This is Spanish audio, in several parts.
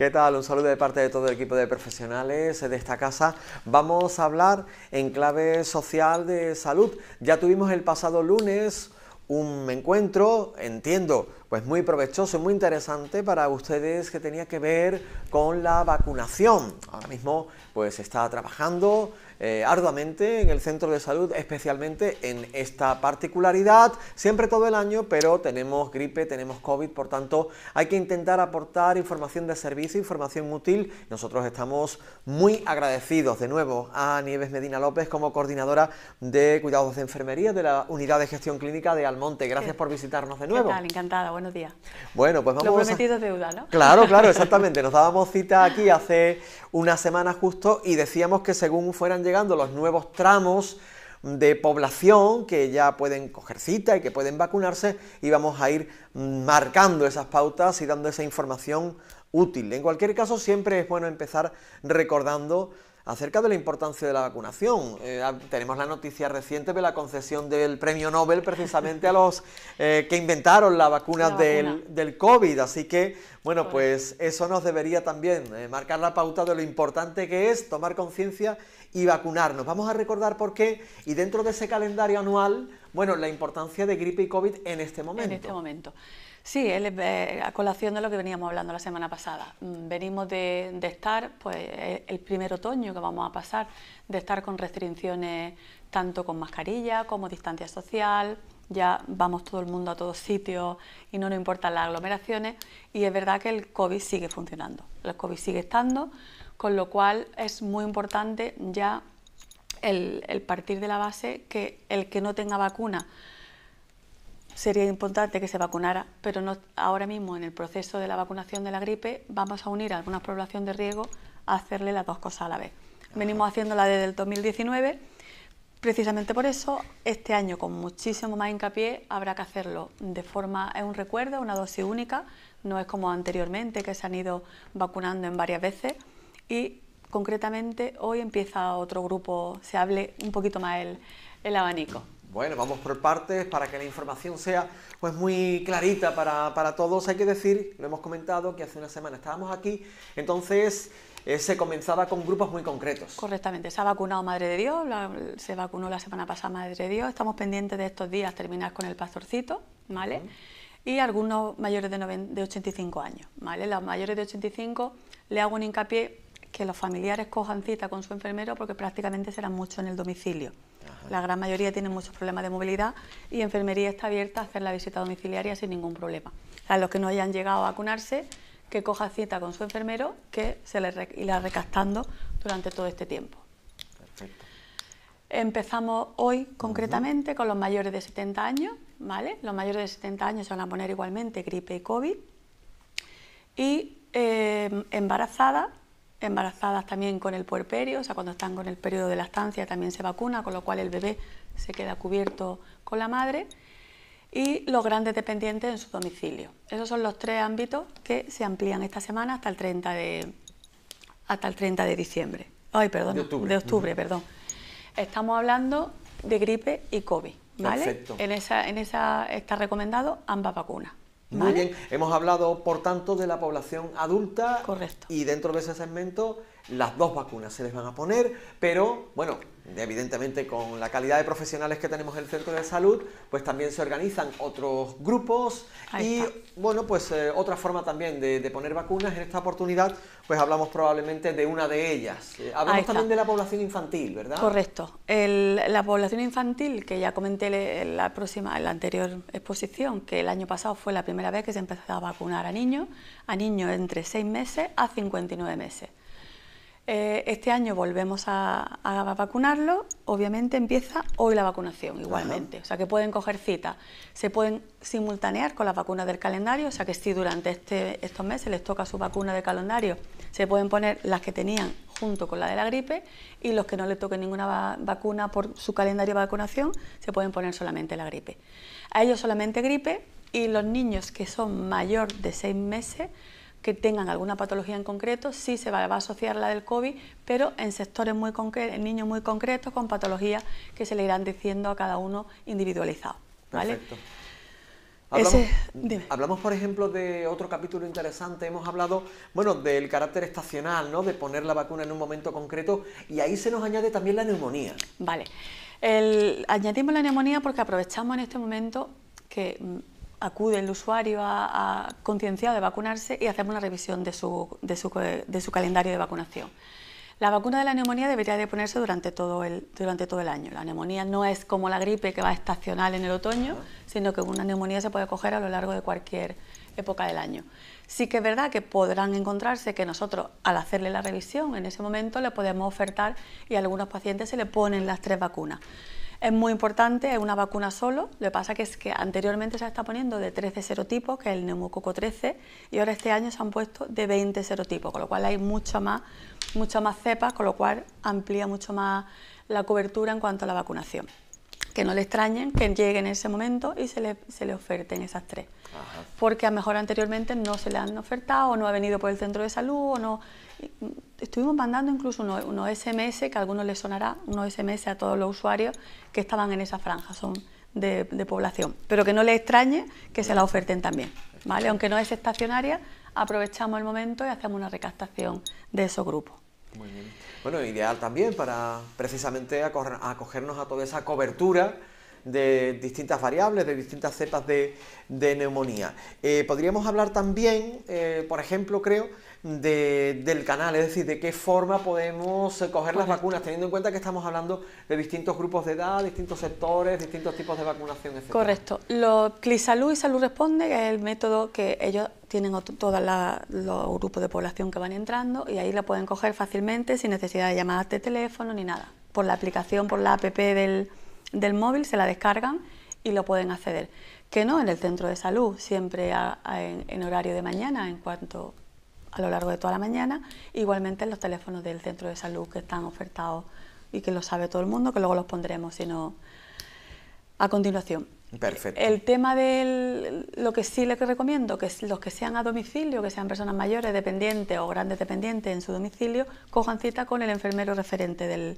¿Qué tal? Un saludo de parte de todo el equipo de profesionales de esta casa. Vamos a hablar en clave social de salud. Ya tuvimos el pasado lunes un encuentro, entiendo, pues muy provechoso y muy interesante para ustedes que tenía que ver con la vacunación. Ahora mismo pues está trabajando eh, arduamente en el centro de salud, especialmente en esta particularidad, siempre todo el año, pero tenemos gripe, tenemos COVID, por tanto hay que intentar aportar información de servicio, información útil. Nosotros estamos muy agradecidos de nuevo a Nieves Medina López como coordinadora de cuidados de enfermería de la unidad de gestión clínica de Almonte. Gracias por visitarnos de nuevo. ¿Qué tal? Encantada, buenos días. Bueno, pues vamos Lo prometido a... deuda, ¿no? Claro, claro, exactamente. Nos dábamos cita aquí hace una semana justo y decíamos que según fueran llegando los nuevos tramos de población que ya pueden coger cita y que pueden vacunarse, íbamos a ir marcando esas pautas y dando esa información útil. En cualquier caso, siempre es bueno empezar recordando acerca de la importancia de la vacunación. Eh, ah, tenemos la noticia reciente de la concesión del premio Nobel precisamente a los eh, que inventaron la vacuna, Del, del, COVID. Así que, bueno, pues, pues eso nos debería también eh, marcar la pauta de lo importante que es tomar conciencia y vacunarnos. Vamos a recordar por qué y dentro de ese calendario anual bueno, la importancia de gripe y COVID en este momento. En este momento. Sí, eh, a colación de lo que veníamos hablando la semana pasada. Mm, venimos de, de, estar, pues, eh, el primer otoño que vamos a pasar, de estar con restricciones tanto con mascarilla como distancia social, ya vamos todo el mundo a todos sitios y no nos importan las aglomeraciones y es verdad que el COVID sigue funcionando, el COVID sigue estando, con lo cual es muy importante ya el, partir de la base que el que no tenga vacuna sería importante que se vacunara, pero ahora mismo en el proceso de la vacunación de la gripe vamos a unir a alguna población de riego a hacerle las dos cosas a la vez. Venimos haciéndola desde el 2019, precisamente por eso este año con muchísimo más hincapié habrá que hacerlo de forma, es un recuerdo, una dosis única, no es como anteriormente que se han ido vacunando en varias veces y concretamente hoy empieza otro grupo, se hable un poquito más el, abanico. Bueno, vamos por partes para que la información sea pues muy clarita para, todos. Hay que decir, lo hemos comentado, que hace una semana estábamos aquí, entonces eh, se comenzaba con grupos muy concretos. Correctamente, se ha vacunado Madre de Dios, se vacunó la semana pasada Madre de Dios, estamos pendientes de estos días terminar con el pastorcito, ¿vale? Y algunos mayores de, de 85 años, ¿vale? Los mayores de 85 le hago un hincapié que los familiares cojan cita con su enfermero porque prácticamente serán muchos en el domicilio. La gran mayoría tienen muchos problemas de movilidad y enfermería está abierta a hacer la visita domiciliaria sin ningún problema. ...a los que no hayan llegado a vacunarse, que coja cita con su enfermero, que se le irá recastando durante todo este tiempo. Empezamos hoy concretamente con los mayores de 70 años, ¿vale? Los mayores de 70 años se van a poner igualmente gripe y COVID. Y eh, embarazadas Embarazadas también con el puerperio, o sea, cuando están con el periodo de la estancia también se vacuna, con lo cual el bebé se queda cubierto con la madre. Y los grandes dependientes en su domicilio. Esos son los tres ámbitos que se amplían esta semana hasta el 30 de, hasta el 30 de diciembre. Ay, perdón, de octubre, perdón. Estamos hablando de gripe y COVID, ¿vale? en esa está recomendado ambas vacunas. Muy bien. Hemos hablado, por tanto, de la población adulta. Correcto. Y dentro de ese segmento, las dos vacunas se les van a poner, pero, bueno, evidentemente con la calidad de profesionales que tenemos en el centro de salud, pues también se organizan otros grupos y bueno, pues eh, otra forma también de, poner vacunas. En esta oportunidad, pues hablamos probablemente de una de ellas. Eh, hablamos también de la población infantil, ¿verdad? Correcto. la población infantil, que ya comenté en la próxima, en la anterior exposición, que el año pasado fue la primera vez que se empezó a vacunar a niños, a niños entre 6 meses a 59 meses. Eh, este año volvemos a, vacunarlo. Obviamente empieza hoy la vacunación igualmente. O sea que pueden coger cita. Se pueden simultanear con las vacunas del calendario. O sea que si durante este, estos meses les toca su vacuna de calendario, se pueden poner las que tenían junto con la de la gripe y los que no le toque ninguna vacuna por su calendario de vacunación se pueden poner solamente la gripe. A ellos solamente gripe y los niños que son mayor de seis meses que tengan alguna patología en concreto, sí se va, a asociar la del COVID, pero en sectores muy concretos, en niños muy concretos con patologías que se le irán diciendo a cada uno individualizado. ¿vale? Perfecto. Hablamos, por ejemplo, de otro capítulo interesante. Hemos hablado, bueno, del carácter estacional, ¿no? De poner la vacuna en un momento concreto y ahí se nos añade también la neumonía. Vale. añadimos la neumonía porque aprovechamos en este momento que mm, acude el usuario a, concienciado de vacunarse y hacemos una revisión de su, calendario de vacunación. La vacuna de la neumonía debería de ponerse durante todo, el, durante todo el año. La neumonía no es como la gripe que va estacional en el otoño, sino que una neumonía se puede coger a lo largo de cualquier época del año. Sí que es verdad que podrán encontrarse que nosotros, al hacerle la revisión, en ese momento le podemos ofertar y a algunos pacientes se le ponen las tres vacunas. Es muy importante, una vacuna solo, lo que pasa que es que anteriormente se está poniendo de 13 serotipos, que es el neumococo 13, y ahora este año se han puesto de 20 serotipos, con lo cual hay mucha más, mucho más cepas, con lo cual amplía mucho más la cobertura en cuanto a la vacunación que no le extrañen, que llegue en ese momento y se le, oferten esas tres. Porque a lo mejor anteriormente no se le han ofertado o no ha venido por el centro de salud o no... Mm, estuvimos mandando incluso unos, SMS, que a algunos les sonará, unos SMS a todos los usuarios que estaban en esa franja, son de, población. Pero que no le extrañe que se la oferten también, ¿vale? Aunque no es estacionaria, aprovechamos el momento y hacemos una recaptación de esos grupos bien. Bueno, ideal también para precisamente acogernos a toda esa cobertura de distintas variables, de distintas cepas de, neumonía. Eh, podríamos hablar también, eh, por ejemplo, creo, del canal, es decir, de qué forma podemos coger las vacunas, teniendo en cuenta que estamos hablando de distintos grupos de edad, distintos sectores, distintos tipos de vacunación, etc. Correcto. Lo, Clisalud y Salud Responde, que es el método que ellos tienen todos los grupos de población que van entrando y ahí la pueden coger fácilmente sin necesidad de llamadas de teléfono ni nada. Por la aplicación, por la app del, móvil se la descargan y lo pueden acceder. Que no en el centro de salud, siempre en, horario de mañana, en cuanto a lo largo de toda la mañana, igualmente en los teléfonos del centro de salud que están ofertados y que lo sabe todo el mundo, que luego los pondremos, sino a continuación. Perfecto. El tema de lo que sí les recomiendo, que los que sean a domicilio, que sean personas mayores, dependientes o grandes dependientes en su domicilio, cojan cita con el enfermero referente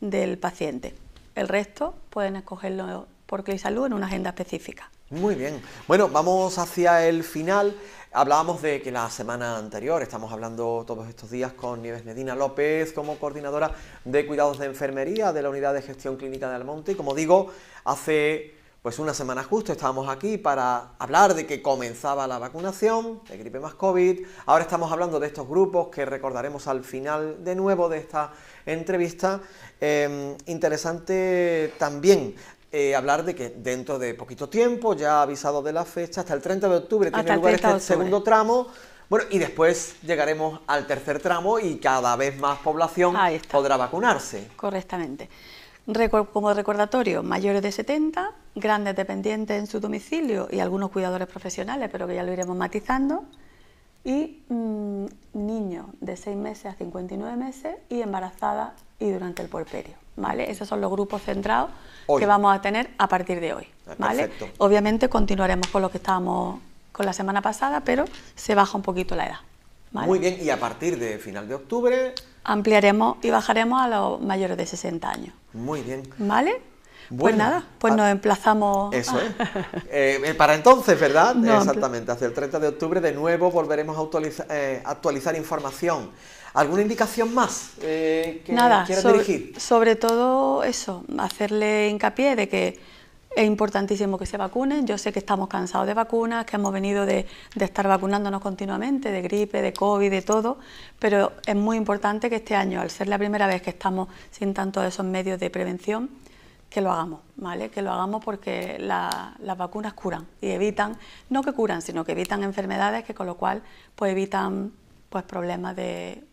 del, paciente. El resto pueden escogerlo por Salud en una agenda específica. Muy bien. Bueno, vamos hacia el final. Hablábamos de que la semana anterior estamos hablando todos estos días con Nieves Medina López como coordinadora de cuidados de enfermería de la unidad de gestión clínica de Almonte. Y como digo, hace pues una semana justo estábamos aquí para hablar de que comenzaba la vacunación de gripe más COVID. Ahora estamos hablando de estos grupos que recordaremos al final de nuevo de esta entrevista. Em, interesante también eh, hablar de que dentro de poquito tiempo, ya avisado de la fecha, hasta el 30 de octubre tiene lugar este segundo tramo. Bueno, y después llegaremos al tercer tramo y cada vez más población podrá vacunarse. Correctamente. como recordatorio, mayores de 70, grandes dependientes en su domicilio y algunos cuidadores profesionales, pero que ya lo iremos matizando, y mm, niños de 6 meses a 59 meses y embarazadas y durante el puerperio. ¿Vale? Esos son los grupos centrados que vamos a tener a partir de hoy. Ah, ¿vale? Obviamente continuaremos con lo que estábamos con la semana pasada, pero se baja un poquito la edad. Muy bien, y a partir de final de octubre... Ampliaremos y bajaremos a los mayores de 60 años. Muy bien. ¿Vale? pues nada, pues nos emplazamos. Eso es. Eh, eh, para entonces, ¿verdad? Exactamente, hacia el 30 de octubre de nuevo volveremos a eh, actualizar, información. ¿Alguna indicación más que nada, quieras sobre, dirigir? Sobre todo eso, hacerle hincapié de que es importantísimo que se vacunen. Yo sé que estamos cansados de vacunas, que hemos venido de, estar vacunándonos continuamente, de gripe, de COVID, de todo, pero es muy importante que este año, al ser la primera vez que estamos sin tanto esos medios de prevención, que lo hagamos, ¿vale? Que lo hagamos porque las vacunas curan y evitan, no que curan, sino que evitan enfermedades que con lo cual pues evitan pues problemas de,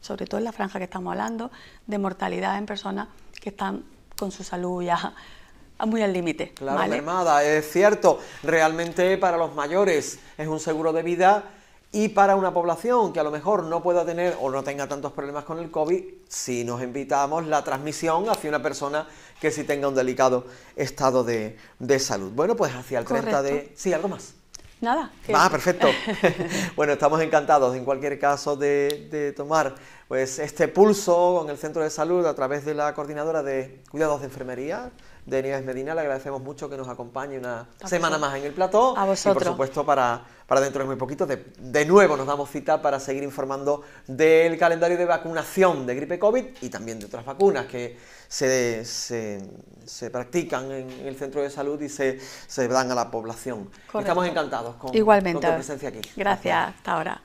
sobre todo en la franja que estamos hablando, de mortalidad en personas que están con su salud ya muy al límite. Claro, ¿vale? es cierto. Realmente para los mayores es un seguro de vida y para una población que a lo mejor no pueda tener o no tenga tantos problemas con el COVID, si nos invitamos la transmisión hacia una persona que sí tenga un delicado estado de, salud. Bueno, pues hacia el 30 de... Sí, algo más. Nada. Ah, perfecto. bueno, estamos encantados en cualquier caso de, de tomar pues este pulso con el centro de salud a través de la coordinadora de cuidados de enfermería de Nieves Medina. Le agradecemos mucho que nos acompañe una semana más en el plató. A vosotros. Y por supuesto, para, para dentro de muy poquito, de, nuevo nos damos cita para seguir informando del calendario de vacunación de gripe COVID y también de otras vacunas que se, se, practican en el centro de salud y se, se dan a la población. Estamos encantados con, Igualmente. tu presencia aquí. Gracias. hasta ahora.